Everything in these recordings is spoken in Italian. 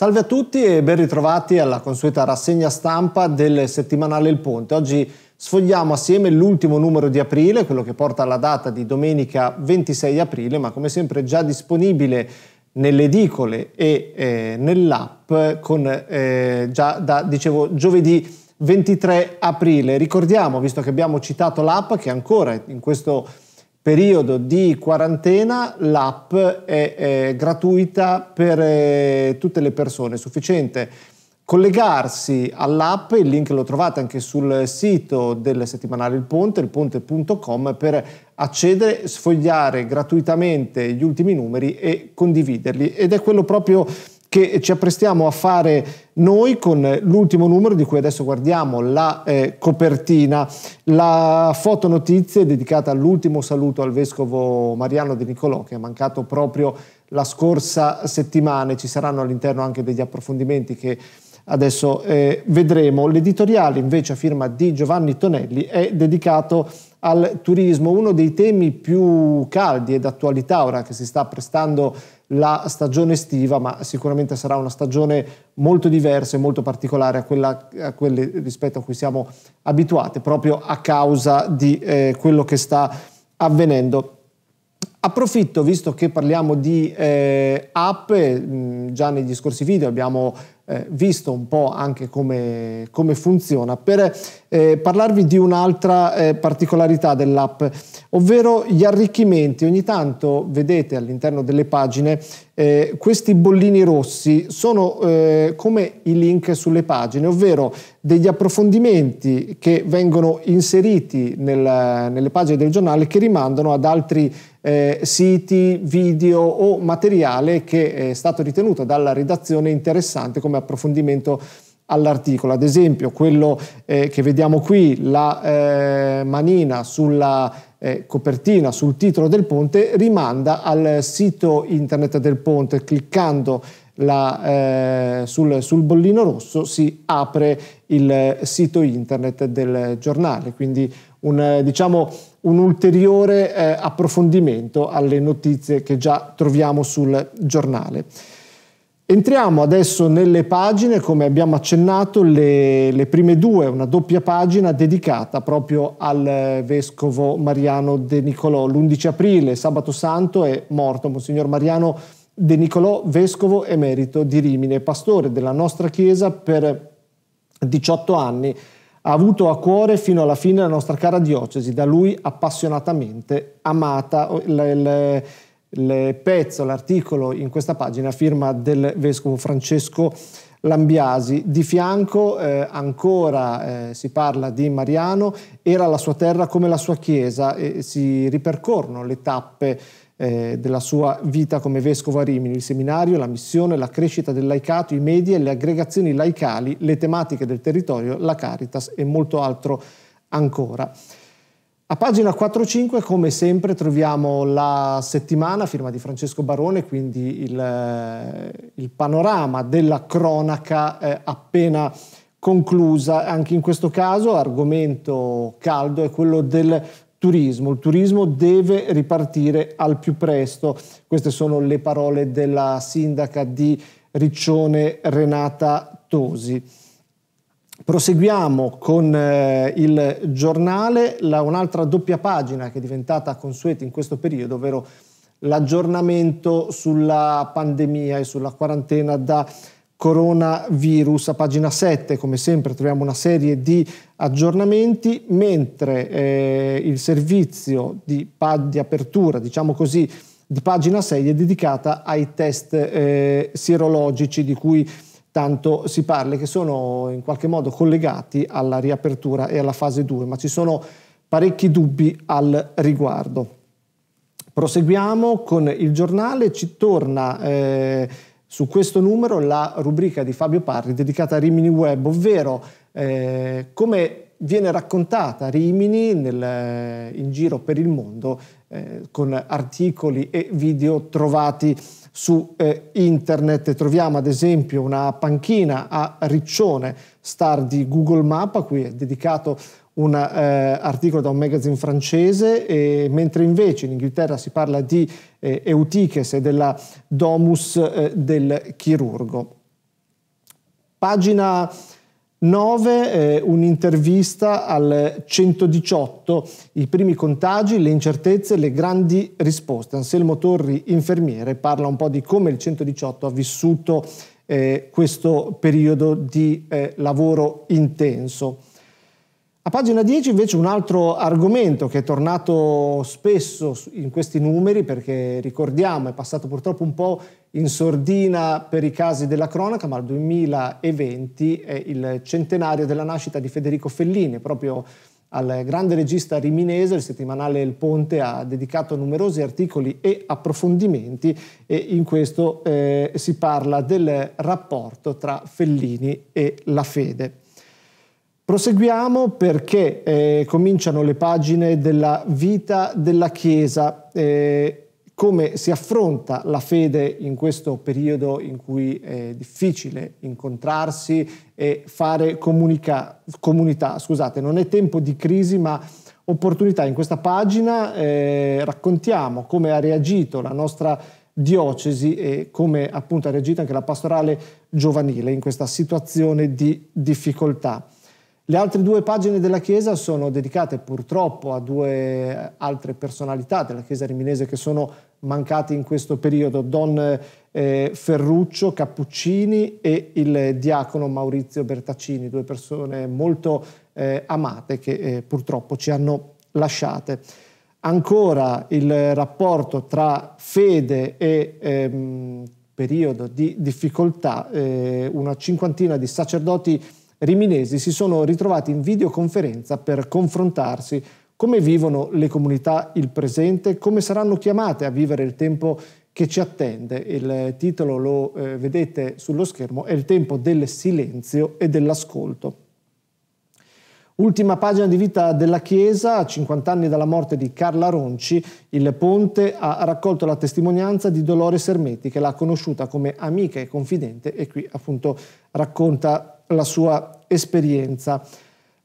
Salve a tutti e ben ritrovati alla consueta rassegna stampa del settimanale Il Ponte. Oggi sfogliamo assieme l'ultimo numero di aprile, quello che porta alla data di domenica 26 aprile, ma come sempre già disponibile nelle edicole e eh, nell'app con eh, già da dicevo giovedì 23 aprile. Ricordiamo, visto che abbiamo citato l'app, che ancora in questo periodo di quarantena l'app è, è gratuita per eh, tutte le persone, è sufficiente collegarsi all'app, il link lo trovate anche sul sito del settimanale Il Ponte, ilponte.com, per accedere, sfogliare gratuitamente gli ultimi numeri e condividerli. Ed è quello proprio che ci apprestiamo a fare noi con l'ultimo numero di cui adesso guardiamo la eh, copertina. La fotonotizia è dedicata all'ultimo saluto al vescovo Mariano De Nicolò che è mancato proprio la scorsa settimana e ci saranno all'interno anche degli approfondimenti che adesso eh, vedremo. L'editoriale invece a firma di Giovanni Tonelli è dedicato al turismo, uno dei temi più caldi ed attualità ora che si sta prestando la stagione estiva, ma sicuramente sarà una stagione molto diversa e molto particolare a, quella, a quelle rispetto a cui siamo abituati, proprio a causa di eh, quello che sta avvenendo. Approfitto, visto che parliamo di eh, app, mh, mm, già negli scorsi video abbiamo eh, visto un po' anche come, come funziona, per eh, parlarvi di un'altra eh, particolarità dell'app, ovvero gli arricchimenti. Ogni tanto vedete all'interno delle pagine eh, questi bollini rossi, sono eh, come i link sulle pagine, ovvero degli approfondimenti che vengono inseriti nel, nelle pagine del giornale che rimandano ad altri eh, siti, video o materiale che è stato ritenuto dalla redazione interessante come approfondimento all'articolo. Ad esempio, quello eh, che vediamo qui, la eh, manina sulla eh, copertina, sul titolo del ponte, rimanda al sito internet del ponte. Cliccando la, eh, sul, sul, bollino rosso si apre il sito internet del giornale. Quindi un, eh, diciamo, un ulteriore eh, approfondimento alle notizie che già troviamo sul giornale. Entriamo adesso nelle pagine, come abbiamo accennato, le, le, prime due, una doppia pagina dedicata proprio al vescovo Mariano De Nicolò. L'11 aprile, sabato santo, è morto Monsignor Mariano De Nicolò, vescovo emerito di Rimine, pastore della nostra Chiesa per 18 anni. Ha avuto a cuore fino alla fine la nostra cara diocesi, da lui appassionatamente amata. Il, il, il pezzo, l'articolo in questa pagina firma del vescovo Francesco Lambiasi. Di fianco eh, ancora eh, si parla di Mariano, era la sua terra come la sua chiesa e si ripercorrono le tappe eh, della sua vita come vescovo a Rimini, il seminario, la missione, la crescita del laicato, i media, le aggregazioni laicali, le tematiche del territorio, la Caritas e molto altro ancora. A pagina 4-5, come sempre, troviamo la settimana, firma di Francesco Barone, quindi il, eh, il panorama della cronaca eh, appena conclusa. Anche in questo caso, argomento caldo è quello del turismo. Il turismo deve ripartire al più presto. Queste sono le parole della sindaca di Riccione Renata Tosi. Proseguiamo con eh, il giornale, la, un'altra doppia pagina che è diventata consueta in questo periodo, ovvero l'aggiornamento sulla pandemia e sulla quarantena da coronavirus. A pagina 7, come sempre, troviamo una serie di aggiornamenti, mentre eh, il servizio di, di, apertura, diciamo così, di pagina 6 è dedicata ai test eh, sirologici di cui tanto si parla che sono in qualche modo collegati alla riapertura e alla fase 2, ma ci sono parecchi dubbi al riguardo. Proseguiamo con il giornale, ci torna eh, su questo numero la rubrica di Fabio Parri dedicata a Rimini Web, ovvero eh, come viene raccontata Rimini nel, eh, in giro per il mondo eh, con articoli e video trovati su eh, internet. Troviamo ad esempio una panchina a Riccione, star di Google Map, a cui è dedicato un eh, articolo da un magazine francese, e, mentre invece in Inghilterra si parla di eh, Eutiches e della Domus eh, del chirurgo. Pagina 9 eh, un'intervista al 118, i primi contagi, le incertezze, le grandi risposte. Anselmo Torri, infermiere, parla un po' di come il 118 ha vissuto eh, questo periodo di eh, lavoro intenso. A pagina 10 invece un altro argomento che è tornato spesso in questi numeri perché ricordiamo è passato purtroppo un po' in sordina per i casi della cronaca, ma il 2020 è il centenario della nascita di Federico Fellini, proprio al grande regista riminese, il settimanale Il Ponte ha dedicato numerosi articoli e approfondimenti e in questo eh, si parla del rapporto tra Fellini e la fede. Proseguiamo perché eh, cominciano le pagine della vita della Chiesa. Eh, come si affronta la fede in questo periodo in cui è difficile incontrarsi e fare comunica, comunità. Scusate, non è tempo di crisi, ma opportunità. In questa pagina eh, raccontiamo come ha reagito la nostra diocesi e come appunto ha reagito anche la pastorale giovanile in questa situazione di difficoltà. Le altre due pagine della Chiesa sono dedicate purtroppo a due altre personalità della Chiesa riminese che sono mancate in questo periodo, Don eh, Ferruccio Cappuccini e il diacono Maurizio Bertaccini, due persone molto eh, amate che eh, purtroppo ci hanno lasciate. Ancora il rapporto tra fede e ehm, periodo di difficoltà, eh, una cinquantina di sacerdoti riminesi si sono ritrovati in videoconferenza per confrontarsi come vivono le comunità il presente, come saranno chiamate a vivere il tempo che ci attende. Il titolo lo eh, vedete sullo schermo, è il tempo del silenzio e dell'ascolto. Ultima pagina di vita della Chiesa, a 50 anni dalla morte di Carla Ronci, il Ponte ha raccolto la testimonianza di Dolores Ermetti, che l'ha conosciuta come amica e confidente e qui appunto racconta la sua esperienza.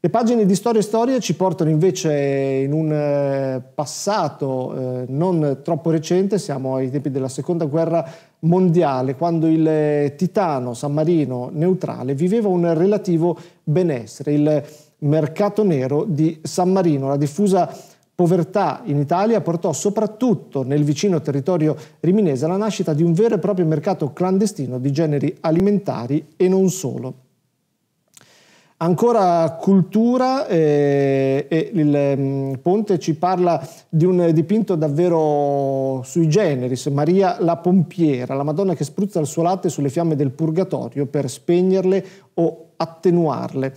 Le pagine di Storia e Storia ci portano invece in un eh, passato eh, non troppo recente, siamo ai tempi della Seconda Guerra Mondiale, quando il eh, titano San Marino neutrale viveva un relativo benessere, il mercato nero di San Marino, la diffusa povertà in Italia portò soprattutto nel vicino territorio riminese alla nascita di un vero e proprio mercato clandestino di generi alimentari e non solo. Ancora cultura, eh, e il um, Ponte ci parla di un dipinto davvero sui generis, Maria la pompiera, la Madonna che spruzza il suo latte sulle fiamme del purgatorio per spegnerle o attenuarle.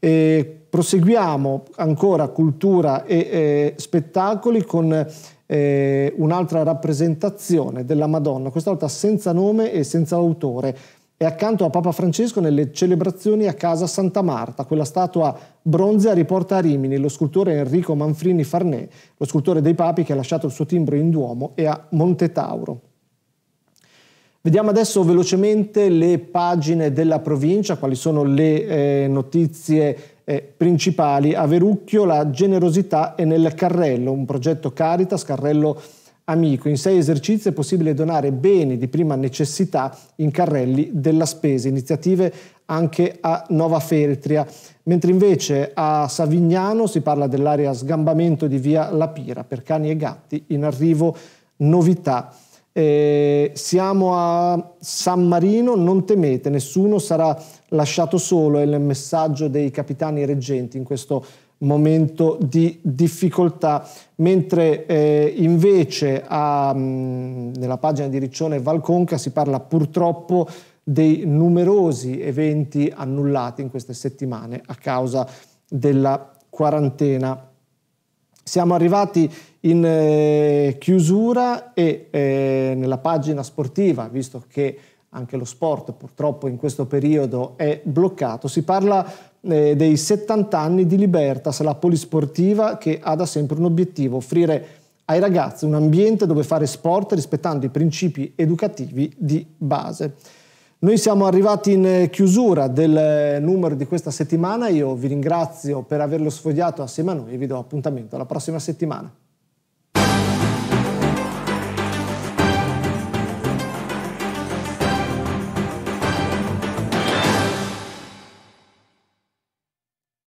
E proseguiamo ancora cultura e eh, spettacoli con eh, un'altra rappresentazione della Madonna, questa volta senza nome e senza autore è accanto a Papa Francesco nelle celebrazioni a casa Santa Marta, quella statua bronzea riporta a Rimini lo scultore Enrico Manfrini Farnè, lo scultore dei papi che ha lasciato il suo timbro in Duomo e a Monte Tauro. Vediamo adesso velocemente le pagine della provincia, quali sono le eh, notizie eh, principali. A Verucchio la generosità è nel Carrello, un progetto Caritas, Carrello amico. In sei esercizi è possibile donare beni di prima necessità in carrelli della spesa, iniziative anche a Nova Feltria, mentre invece a Savignano si parla dell'area sgambamento di via La Pira per cani e gatti, in arrivo novità. Eh, siamo a San Marino, non temete, nessuno sarà lasciato solo, è il messaggio dei capitani reggenti in questo momento momento di difficoltà, mentre eh, invece a, mh, mm, nella pagina di Riccione Valconca si parla purtroppo dei numerosi eventi annullati in queste settimane a causa della quarantena. Siamo arrivati in eh, chiusura e eh, nella pagina sportiva, visto che anche lo sport purtroppo in questo periodo è bloccato. Si parla eh, dei 70 anni di Libertas, la polisportiva che ha da sempre un obiettivo, offrire ai ragazzi un ambiente dove fare sport rispettando i principi educativi di base. Noi siamo arrivati in chiusura del numero di questa settimana, io vi ringrazio per averlo sfogliato assieme a noi e vi do appuntamento alla prossima settimana.